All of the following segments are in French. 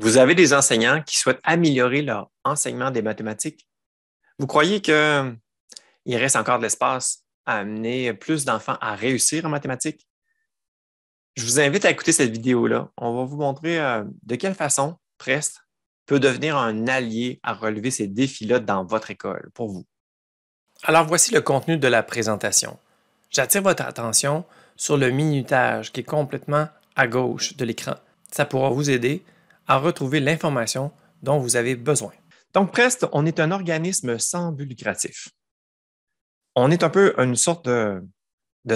Vous avez des enseignants qui souhaitent améliorer leur enseignement des mathématiques. Vous croyez qu'il reste encore de l'espace à amener plus d'enfants à réussir en mathématiques? Je vous invite à écouter cette vidéo-là. On va vous montrer euh, de quelle façon Prest peut devenir un allié à relever ces défis-là dans votre école pour vous. Alors voici le contenu de la présentation. J'attire votre attention sur le minutage qui est complètement à gauche de l'écran. Ça pourra vous aider à retrouver l'information dont vous avez besoin. Donc, Prest, on est un organisme sans but lucratif. On est un peu une sorte de,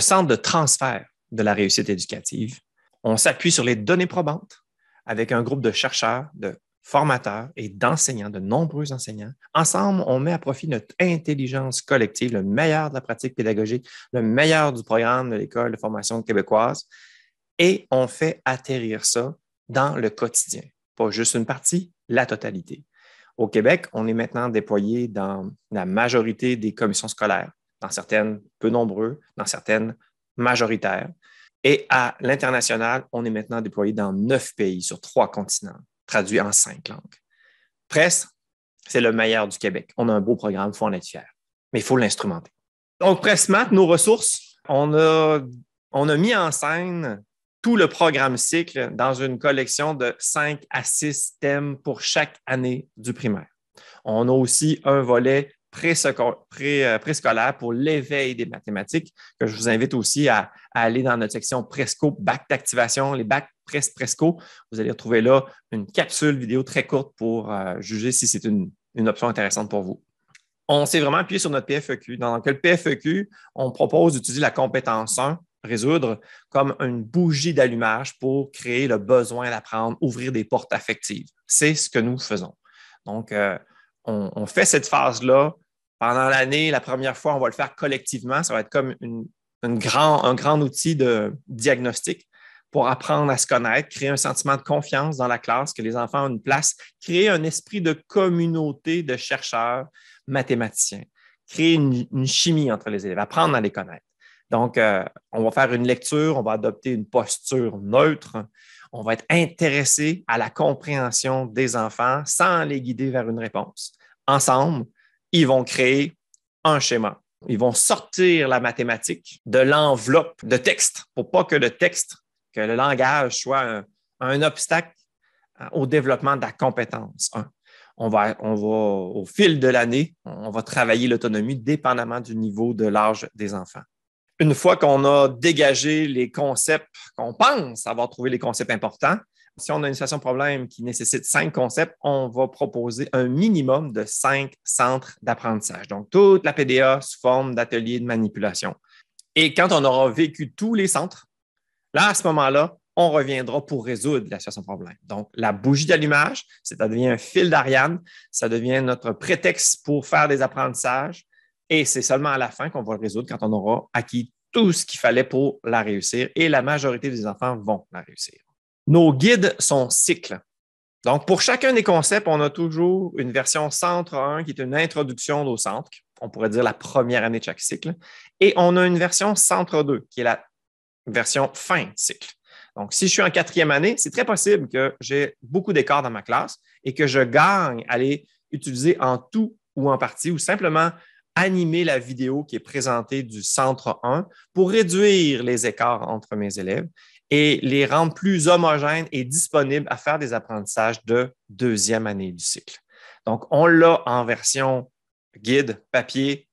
centre de transfert de la réussite éducative. On s'appuie sur les données probantes avec un groupe de chercheurs, de formateurs et d'enseignants, de nombreux enseignants. Ensemble, on met à profit notre intelligence collective, le meilleur de la pratique pédagogique, le meilleur du programme de l'école de formation québécoise, et on fait atterrir ça dans le quotidien pas juste une partie, la totalité. Au Québec, on est maintenant déployé dans la majorité des commissions scolaires, dans certaines peu nombreuses, dans certaines majoritaires. Et à l'international, on est maintenant déployé dans neuf pays sur trois continents, traduit en cinq langues. Presse, c'est le meilleur du Québec. On a un beau programme, il faut en être fier, mais il faut l'instrumenter. Donc, PresseMath, nos ressources, on on a mis en scène tout le programme cycle dans une collection de 5 à 6 thèmes pour chaque année du primaire. On a aussi un volet euh, préscolaire pour l'éveil des mathématiques, que je vous invite aussi à, aller dans notre section Presco, bac d'activation, les bacs Presco. Vous allez retrouver là une capsule vidéo très courte pour euh, juger si c'est une, option intéressante pour vous on s'est vraiment appuyé sur notre PFEQ, dans le PFEQ, on propose d'utiliser la compétence 1 résoudre comme une bougie d'allumage pour créer le besoin d'apprendre, ouvrir des portes affectives. C'est ce que nous faisons. Donc, euh, on, fait cette phase-là. Pendant l'année, la première fois, on va le faire collectivement. Ça va être comme grand, un grand outil de diagnostic pour apprendre à se connaître, créer un sentiment de confiance dans la classe, que les enfants ont une place, créer un esprit de communauté de chercheurs, mathématiciens, créer une chimie entre les élèves, apprendre à les connaître. Donc, euh, on va faire une lecture, on va adopter une posture neutre, on va être intéressé à la compréhension des enfants sans les guider vers une réponse. Ensemble, ils vont créer un schéma. Ils vont sortir la mathématique de l'enveloppe de texte pour pas que le texte, que le langage soit un, obstacle euh, au développement de la compétence. On va, on va, au fil de l'année, on va travailler l'autonomie dépendamment du niveau de l'âge des enfants une fois qu'on a dégagé les concepts qu'on pense avoir trouvé les concepts importants, si on a une situation problème qui nécessite cinq concepts, on va proposer un minimum de cinq centres d'apprentissage. Donc, toute la PDA sous forme d'ateliers de manipulation. Et quand on aura vécu tous les centres, là, à ce moment-là, on reviendra pour résoudre la situation problème. Donc, la bougie d'allumage, ça devient un fil d'Ariane, ça devient notre prétexte pour faire des apprentissages, et c'est seulement à la fin qu'on va le résoudre quand on aura acquis tout ce qu'il fallait pour la réussir et la majorité des enfants vont la réussir. Nos guides sont cycles. Donc, pour chacun des concepts, on a toujours une version centre 1 qui est une introduction au centre, on pourrait dire la première année de chaque cycle, et on a une version centre 2 qui est la version fin cycle. Donc, si je suis en quatrième année, c'est très possible que j'ai beaucoup d'écarts dans ma classe et que je gagne à les utiliser en tout ou en partie ou simplement animer la vidéo qui est présentée du centre 1 pour réduire les écarts entre mes élèves et les rendre plus homogènes et disponibles à faire des apprentissages de deuxième année du cycle. Donc, on l'a en version guide, papier,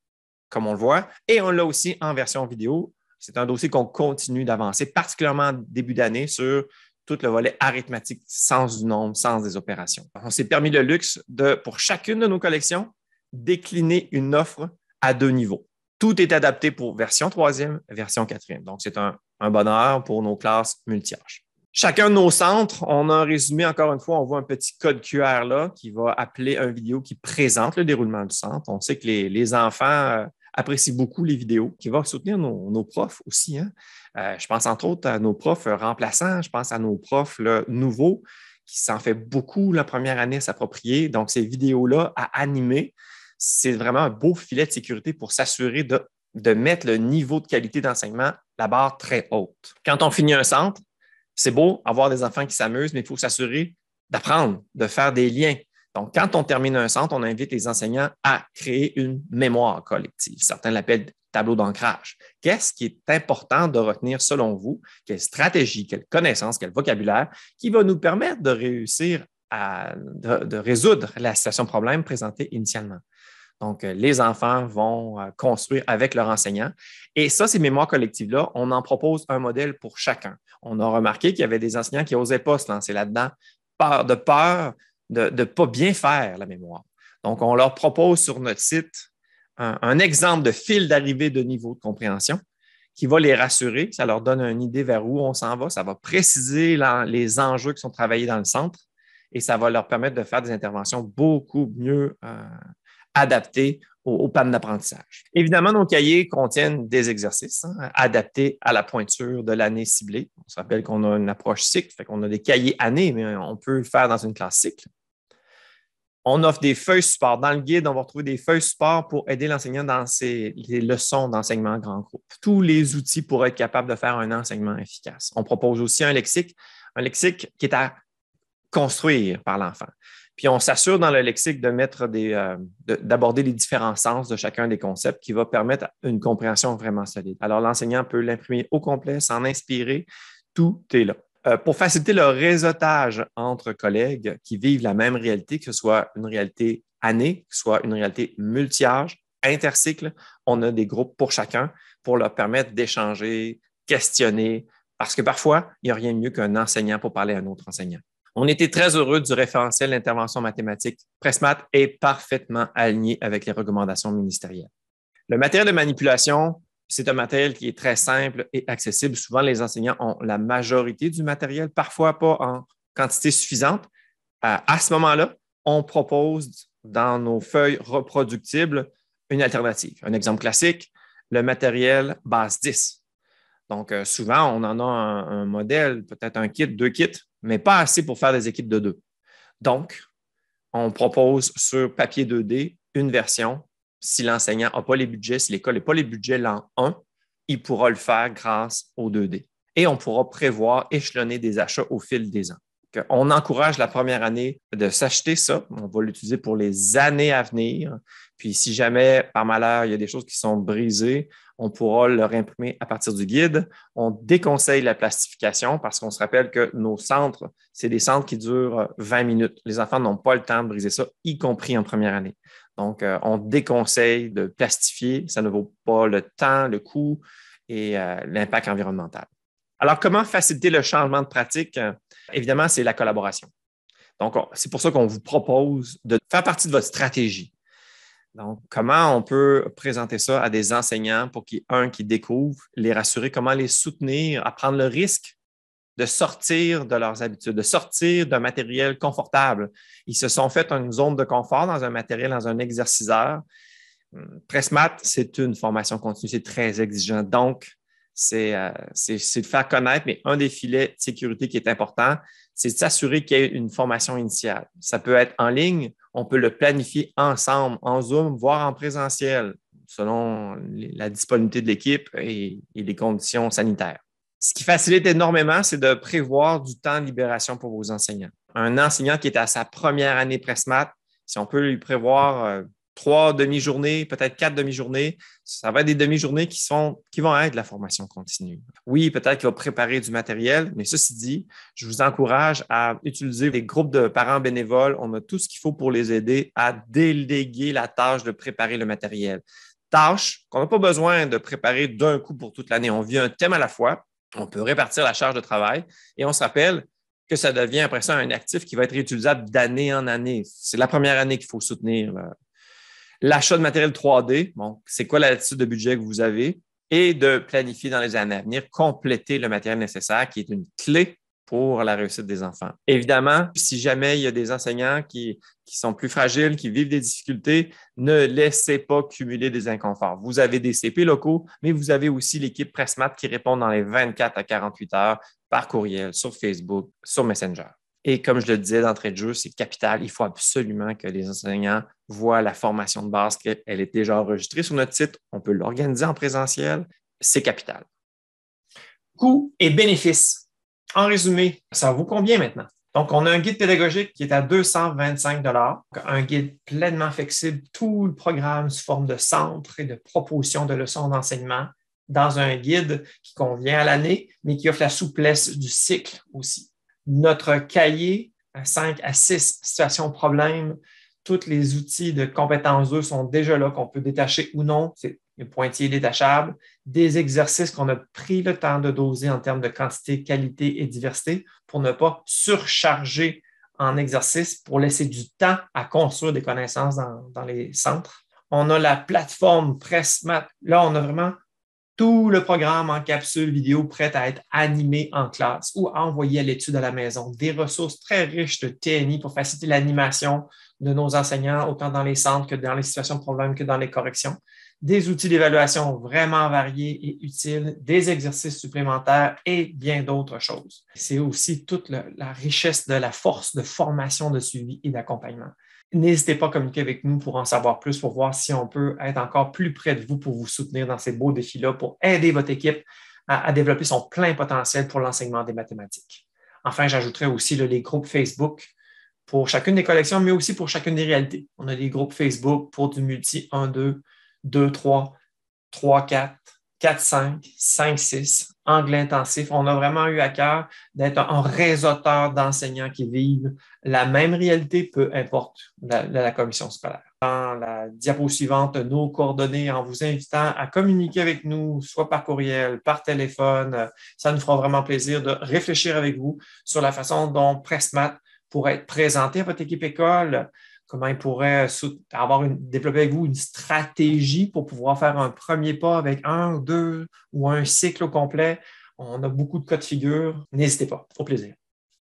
comme on le voit, et on l'a aussi en version vidéo. C'est un dossier qu'on continue d'avancer, particulièrement début d'année, sur tout le volet arithmétique, sens du nombre, sens des opérations. On s'est permis le luxe de, pour chacune de nos collections, décliner une offre à deux niveaux. Tout est adapté pour version troisième, version quatrième. Donc, c'est un, bonheur pour nos classes multi-âges. Chacun de nos centres, on a un résumé, encore une fois, on voit un petit code QR là qui va appeler un vidéo qui présente le déroulement du centre. On sait que les, enfants euh, apprécient beaucoup les vidéos, qui vont soutenir nos, profs aussi. Hein. Euh, je pense entre autres à nos profs remplaçants, je pense à nos profs nouveaux qui s'en fait beaucoup la première année à s'approprier. Donc, ces vidéos-là à animer, c'est vraiment un beau filet de sécurité pour s'assurer de, mettre le niveau de qualité d'enseignement, la barre très haute. Quand on finit un centre, c'est beau avoir des enfants qui s'amusent, mais il faut s'assurer d'apprendre, de faire des liens. Donc, quand on termine un centre, on invite les enseignants à créer une mémoire collective. Certains l'appellent tableau d'ancrage. Qu'est-ce qui est important de retenir selon vous? Quelle stratégie, quelle connaissance, quel vocabulaire qui va nous permettre de réussir à, de, résoudre la situation problème présentée initialement. Donc, euh, les enfants vont euh, construire avec leur enseignant. Et ça, ces mémoires collectives-là, on en propose un modèle pour chacun. On a remarqué qu'il y avait des enseignants qui n'osaient pas se lancer là-dedans de peur de ne pas bien faire la mémoire. Donc, on leur propose sur notre site un, exemple de fil d'arrivée de niveau de compréhension qui va les rassurer, ça leur donne une idée vers où on s'en va, ça va préciser les enjeux qui sont travaillés dans le centre et ça va leur permettre de faire des interventions beaucoup mieux euh, adaptées aux, panneaux d'apprentissage. Évidemment, nos cahiers contiennent des exercices hein, adaptés à la pointure de l'année ciblée. On se rappelle qu'on a une approche cycle, fait qu'on a des cahiers années, mais on peut le faire dans une classe cycle. On offre des feuilles support. Dans le guide, on va retrouver des feuilles support pour aider l'enseignant dans ses leçons d'enseignement grand groupe. Tous les outils pour être capable de faire un enseignement efficace. On propose aussi un lexique, un lexique qui est à construire par l'enfant. Puis on s'assure dans le lexique de mettre des, euh, d'aborder les différents sens de chacun des concepts qui va permettre une compréhension vraiment solide. Alors l'enseignant peut l'imprimer au complet, s'en inspirer, tout est là. Euh, pour faciliter le réseautage entre collègues qui vivent la même réalité, que ce soit une réalité année, que ce soit une réalité multi-âge, intercycle, on a des groupes pour chacun pour leur permettre d'échanger, questionner, parce que parfois, il n'y a rien de mieux qu'un enseignant pour parler à un autre enseignant. On était très heureux du référentiel d'intervention mathématique. Pressmat est parfaitement aligné avec les recommandations ministérielles. Le matériel de manipulation, c'est un matériel qui est très simple et accessible. Souvent, les enseignants ont la majorité du matériel, parfois pas en quantité suffisante. Euh, à ce moment-là, on propose dans nos feuilles reproductibles une alternative. Un exemple classique, le matériel base 10. Donc, euh, souvent, on en a un modèle, peut-être un kit, deux kits mais pas assez pour faire des équipes de deux. Donc, on propose sur papier 2D une version. Si l'enseignant n'a pas les budgets, si l'école n'a pas les budgets l'an 1, il pourra le faire grâce au 2D. Et on pourra prévoir, échelonner des achats au fil des ans on encourage la première année de s'acheter ça. On va l'utiliser pour les années à venir. Puis si jamais, par malheur, il y a des choses qui sont brisées, on pourra le réimprimer à partir du guide. On déconseille la plastification parce qu'on se rappelle que nos centres, c'est des centres qui durent 20 minutes. Les enfants n'ont pas le temps de briser ça, y compris en première année. Donc, euh, on déconseille de plastifier. Ça ne vaut pas le temps, le coût et euh, l'impact environnemental. Alors, comment faciliter le changement de pratique? Euh, évidemment, c'est la collaboration. Donc, c'est pour ça qu'on vous propose de faire partie de votre stratégie. Donc, comment on peut présenter ça à des enseignants pour ait un, qui découvre, les rassurer, comment les soutenir à prendre le risque de sortir de leurs habitudes, de sortir d'un matériel confortable. Ils se sont fait une zone de confort dans un matériel, dans un exerciceur. Hum, Pressmat, c'est une formation continue, c'est très exigeant. Donc, euh, c'est de faire connaître, mais un des filets de sécurité qui est important, c'est de s'assurer qu'il y ait une formation initiale. Ça peut être en ligne, on peut le planifier ensemble, en Zoom, voire en présentiel, selon la disponibilité de l'équipe et, les conditions sanitaires. Ce qui facilite énormément, c'est de prévoir du temps de libération pour vos enseignants. Un enseignant qui est à sa première année presse si on peut lui prévoir euh, trois demi-journées, peut-être quatre demi-journées. Ça va être des demi-journées qui, qui vont être la formation continue. Oui, peut-être qu'il va préparer du matériel, mais ceci dit, je vous encourage à utiliser des groupes de parents bénévoles. On a tout ce qu'il faut pour les aider à déléguer la tâche de préparer le matériel. Tâche qu'on n'a pas besoin de préparer d'un coup pour toute l'année. On vit un thème à la fois, on peut répartir la charge de travail et on se rappelle que ça devient après ça un actif qui va être réutilisable d'année en année. C'est la première année qu'il faut soutenir l'achat de matériel 3D, bon, c'est quoi l'attitude de budget que vous avez, et de planifier dans les années à venir, compléter le matériel nécessaire qui est une clé pour la réussite des enfants. Évidemment, si jamais il y a des enseignants qui, qui sont plus fragiles, qui vivent des difficultés, ne laissez pas cumuler des inconforts. Vous avez des CP locaux, mais vous avez aussi l'équipe Pressmat qui répond dans les 24 à 48 heures par courriel, sur Facebook, sur Messenger. Et comme je le disais d'entrée de jeu, c'est capital. Il faut absolument que les enseignants voient la formation de base, qu'elle est déjà enregistrée sur notre site. On peut l'organiser en présentiel. C'est capital. Coûts et bénéfices. En résumé, ça vous combien maintenant? Donc, on a un guide pédagogique qui est à 225 un guide pleinement flexible, tout le programme sous forme de centre et de proposition de leçons d'enseignement dans un guide qui convient à l'année, mais qui offre la souplesse du cycle aussi notre cahier 5 à 6 situations problèmes. Tous les outils de compétences 2 sont déjà là, qu'on peut détacher ou non. C'est le pointier détachable. Des exercices qu'on a pris le temps de doser en termes de quantité, qualité et diversité pour ne pas surcharger en exercice pour laisser du temps à construire des connaissances dans, les centres. On a la plateforme PressMap Là, on a vraiment tout le programme en capsule vidéo prêt à être animé en classe ou envoyé à l'étude à la maison. Des ressources très riches de TNI pour faciliter l'animation de nos enseignants, autant dans les centres que dans les situations de problème que dans les corrections. Des outils d'évaluation vraiment variés et utiles, des exercices supplémentaires et bien d'autres choses. C'est aussi toute la richesse de la force de formation, de suivi et d'accompagnement. N'hésitez pas à communiquer avec nous pour en savoir plus, pour voir si on peut être encore plus près de vous pour vous soutenir dans ces beaux défis-là, pour aider votre équipe à, développer son plein potentiel pour l'enseignement des mathématiques. Enfin, j'ajouterai aussi les groupes Facebook pour chacune des collections, mais aussi pour chacune des réalités. On a des groupes Facebook pour du multi 1, 2, 2, 3, 3, 4, 4-5, 5-6, anglais intensif. On a vraiment eu à cœur d'être un réseauteur d'enseignants qui vivent la même réalité, peu importe la, la commission scolaire. Dans la diapo suivante, nos coordonnées en vous invitant à communiquer avec nous, soit par courriel, par téléphone. Ça nous fera vraiment plaisir de réfléchir avec vous sur la façon dont PressMat pourrait être présenté à votre équipe école, comment ils pourraient avoir une, développer avec vous une stratégie pour pouvoir faire un premier pas avec un, deux ou un cycle au complet. On a beaucoup de cas de figure. N'hésitez pas. Au plaisir.